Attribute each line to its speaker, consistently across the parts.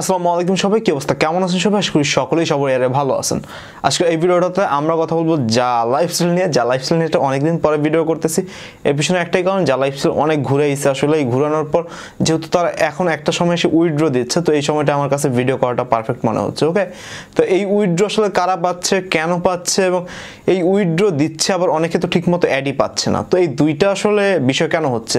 Speaker 1: আসসালামু আলাইকুম সবাই কি অবস্থা কেমন আছেন সবাই আশা করি সকলেই সবাই এর ভালো আছেন আজকে এই ভিডিওটাতে আমরা কথা বলবো যা লাইফস্টাইল নিয়ে যা লাইফস্টাইল নিয়ে অনেকদিন পরে ভিডিও করতেছি এর পিছনে একটাই কারণ যা লাইফস্টাইল অনেক ঘুরে এসেছে আসলে এই ঘুরানোর পর যেহেতু তারা এখন একটা সময় এসে উইড্রো দিচ্ছে তো এই সময়টা আমার কাছে ভিডিও করাটা পারফেক্ট মনে হচ্ছে ওকে তো এই উইড্রো আসলে কারা পাচ্ছে কেন পাচ্ছে এবং এই উইড্রো দিচ্ছে আবার অনেকে তো ঠিকমতো অ্যাডই পাচ্ছে না তো এই দুইটা আসলে বিষয় কেন হচ্ছে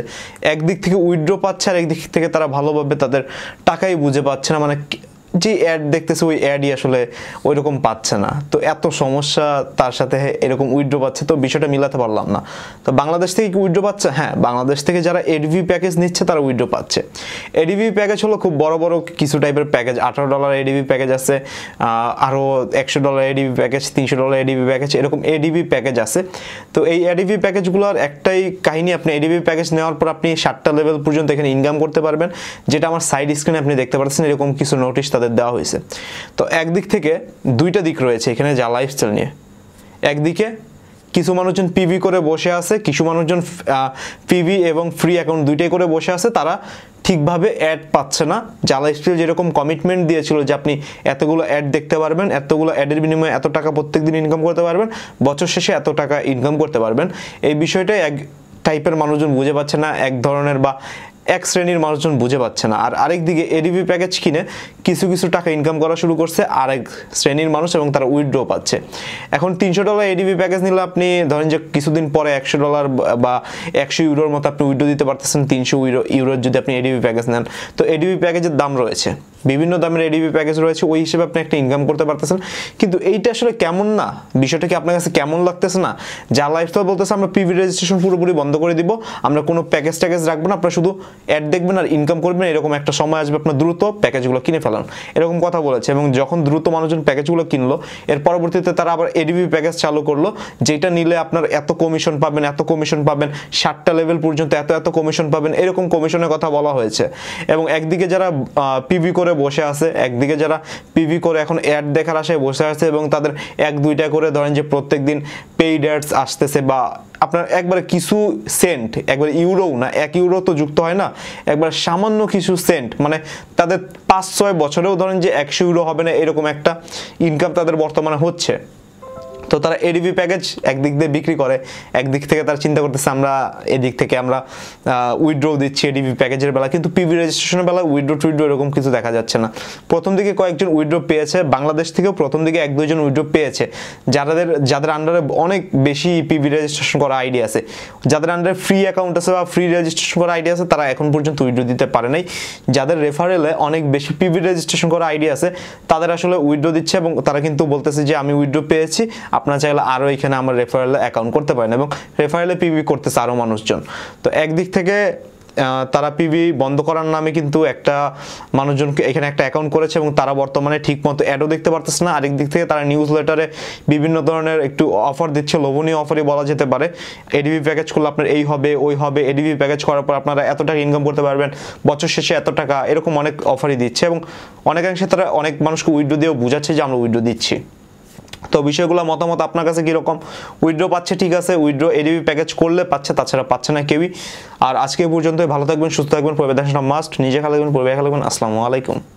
Speaker 1: একদিক থেকে উইড্রো পাচ্ছে আর একদিক থেকে তারা ভালোভাবে তাদের টাকাই বুঝে পাচ্ছে না want to যে অ্যাড দেখতেছে ওই অ্যাডই আসলে ওই রকম পাচ্ছে না তো এত সমস্যা তার সাথে এরকম উইড্রো পাচ্ছে তো বিষয়টা মিলাতে পারলাম না তো বাংলাদেশ থেকে কি উইড্রো পাচ্ছে হ্যাঁ বাংলাদেশ থেকে যারা এডিভি প্যাকেজ নিচ্ছে তারা উইড্রো পাচ্ছে এডিভি প্যাকেজ হলো খুব বড় বড় কিছু টাইপের প্যাকেজ আঠারো ডলার এডিভি প্যাকেজ আছে আরও একশো ডলার এডিভি প্যাকেজ তিনশো ডলার এডিভি প্যাকেজ এরকম এডিভি প্যাকেজ আছে তো এই এডিভি প্যাকেজগুলোর একটাই কাহিনী আপনি এডিভি প্যাকেজ নেওয়ার পর আপনি সাতটা লেভেল পর্যন্ত এখানে ইনকাম করতে পারবেন যেটা আমার সাইড স্ক্রিনে আপনি দেখতে পাচ্ছেন এরকম কিছু নোটিশ তাদের তাদের দেওয়া হয়েছে তো একদিক থেকে দুইটা দিক রয়েছে এখানে যা লাইফস্টাইল নিয়ে একদিকে কিছু মানুষজন পিভি করে বসে আছে কিছু মানুষজন পিভি এবং ফ্রি অ্যাকাউন্ট দুইটাই করে বসে আছে তারা ঠিকভাবে অ্যাড পাচ্ছে না জালা স্টিল যেরকম কমিটমেন্ট দিয়েছিল যে আপনি এতগুলো অ্যাড দেখতে পারবেন এতগুলো অ্যাডের বিনিময়ে এত টাকা প্রত্যেক দিন ইনকাম করতে পারবেন বছর শেষে এত টাকা ইনকাম করতে পারবেন এই বিষয়টা এক টাইপের মানুষজন বুঝে পাচ্ছে না এক ধরনের বা এক শ্রেণীর মানুষজন বুঝে পাচ্ছে না আর আরেক দিকে এডিবি প্যাকেজ কিনে কিছু কিছু টাকা ইনকাম করা শুরু করছে আরেক শ্রেণীর মানুষ এবং তারা উইথড্র পাচ্ছে এখন তিনশো ডলার এডিবি প্যাকেজ নিলে আপনি ধরেন যে কিছুদিন পরে একশো ডলার বা একশো ইউরোর মতো আপনি উইড্রো দিতে পারতেছেন তিনশো ইউরো ইউরোর যদি আপনি এডিবি প্যাকেজ নেন তো এডিবি প্যাকেজের দাম রয়েছে বিভিন্ন দামের এডিবি প্যাকেজ রয়েছে ওই হিসেবে আপনি একটা ইনকাম করতে পারতেছেন কিন্তু এইটা আসলে কেমন না বিষয়টা কি আপনার কাছে কেমন লাগতেছে না যা লাইফস্টাইল বলতেছে আমরা পিভি রেজিস্ট্রেশন পুরোপুরি বন্ধ করে দিব আমরা কোনো প্যাকেজ ট্যাকেজ রাখবো না আপনারা শুধু অ্যাড দেখবেন আর ইনকাম করবেন এরকম একটা সময় আসবে আপনার দ্রুত প্যাকেজগুলো কিনে ফেলান এরকম কথা বলেছে এবং যখন দ্রুত মানুষজন প্যাকেজগুলো কিনলো এর পরবর্তীতে তারা আবার এডিবি প্যাকেজ চালু করলো যেটা নিলে আপনার এত কমিশন পাবেন এত কমিশন পাবেন ষাটটা লেভেল পর্যন্ত এত এত কমিশন পাবেন এরকম কমিশনের কথা বলা হয়েছে এবং একদিকে যারা পিভি করে বসে আছে একদিকে যারা পিভি করে এখন অ্যাড দেখার আশায় বসে আছে এবং তাদের এক দুইটা করে ধরেন যে প্রত্যেক দিন পেইড অ্যাডস আসতেছে বা আপনার একবারে কিছু সেন্ট একবার ইউরো না এক ইউরো তো যুক্ত হয় না একবার সামান্য কিছু সেন্ট মানে তাদের পাঁচ ছয় বছরেও ধরেন যে একশো ইউরো হবে না এরকম একটা ইনকাম তাদের বর্তমানে হচ্ছে তো তারা এডিবি প্যাকেজ একদিক দিয়ে বিক্রি করে একদিক থেকে তারা চিন্তা করতেছে আমরা এদিক থেকে আমরা উইড্রো দিচ্ছি এডিবি প্যাকেজের বেলা কিন্তু পিবি রেজিস্ট্রেশনের বেলা উইড্রো টুইড্রো এরকম কিছু দেখা যাচ্ছে না প্রথম দিকে কয়েকজন উইড্রো পেয়েছে বাংলাদেশ থেকেও প্রথম দিকে এক দুইজন উইড্রো পেয়েছে যাদের যাদের আন্ডারে অনেক বেশি পিবি রেজিস্ট্রেশন করা আইডি আছে যাদের আন্ডারে ফ্রি অ্যাকাউন্ট আছে বা ফ্রি রেজিস্ট্রেশন করা আইডি আছে তারা এখন পর্যন্ত উইড্রো দিতে পারে নাই যাদের রেফারেলে অনেক বেশি পিবি রেজিস্ট্রেশন করা আইডি আছে তাদের আসলে উইড্রো দিচ্ছে এবং তারা কিন্তু বলতেছে যে আমি উইড্রো পেয়েছি আপনার চাইলে আরও এখানে আমার রেফারেলে অ্যাকাউন্ট করতে পারেন এবং রেফারেলে পিবি করতেছে আরও মানুষজন তো একদিক থেকে তারা পিবি বন্ধ করার নামে কিন্তু একটা মানুষজনকে এখানে একটা অ্যাকাউন্ট করেছে এবং তারা বর্তমানে ঠিকমতো অ্যাডও দেখতে পারতেছে না আরেক দিক থেকে তারা নিউজ লেটারে বিভিন্ন ধরনের একটু অফার দিচ্ছে লোভনীয় অফারই বলা যেতে পারে এডিবি প্যাকেজ করলে আপনার এই হবে ওই হবে এডিবি প্যাকেজ করার পর আপনারা এত টাকা ইনকাম করতে পারবেন বছর শেষে এত টাকা এরকম অনেক অফারই দিচ্ছে এবং অনেকাংশে তারা অনেক মানুষকে উইড্রো দিয়েও বোঝাচ্ছে যে আমরা উইড্রো দিচ্ছি তো বিষয়গুলো মতামত আপনার কাছে কীরকম উইড্রো পাচ্ছে ঠিক আছে উইড্রো এডিবি প্যাকেজ করলে পাচ্ছে তাছাড়া পাচ্ছে না কেউই আর আজকে পর্যন্ত ভালো থাকবেন সুস্থ থাকবেন পরিবেশ মাস্ট নিজে খেলা দেখবেন পরিবেশ খেলা আসসালামু আলাইকুম